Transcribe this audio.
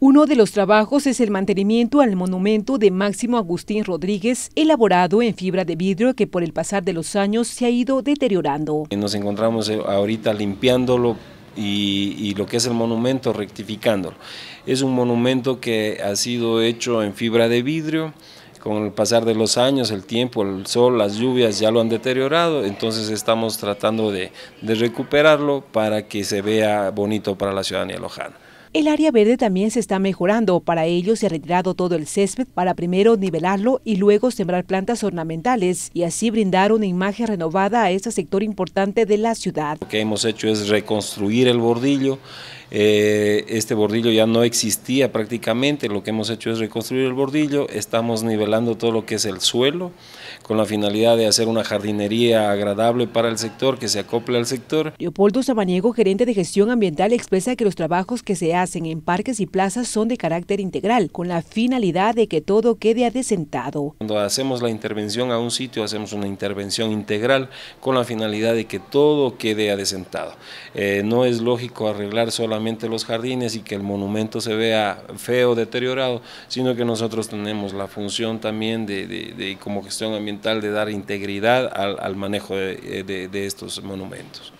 Uno de los trabajos es el mantenimiento al monumento de Máximo Agustín Rodríguez, elaborado en fibra de vidrio que por el pasar de los años se ha ido deteriorando. Eh, nos encontramos eh, ahorita limpiándolo y, lo que es el monumento, rectificándolo. Es un monumento que ha sido hecho en fibra de vidrio, con el pasar de los años, el tiempo, el sol, las lluvias ya lo han deteriorado, entonces estamos tratando de, de recuperarlo para que se vea bonito para la ciudadanía lojana. El área verde también se está mejorando. Para ello se ha retirado todo el césped para primero nivelarlo y luego sembrar plantas ornamentales y así brindar una imagen renovada a este sector importante de la ciudad. Lo que hemos hecho es reconstruir el bordillo eh, este bordillo ya no existía prácticamente, lo que hemos hecho es reconstruir el bordillo, estamos nivelando todo lo que es el suelo con la finalidad de hacer una jardinería agradable para el sector, que se acople al sector. Leopoldo Sabaniego, gerente de gestión ambiental, expresa que los trabajos que se hacen en parques y plazas son de carácter integral, con la finalidad de que todo quede adesentado. Cuando hacemos la intervención a un sitio, hacemos una intervención integral con la finalidad de que todo quede adesentado eh, no es lógico arreglar solamente los jardines y que el monumento se vea feo, deteriorado, sino que nosotros tenemos la función también de, como gestión ambiental de dar integridad al, manejo de estos monumentos.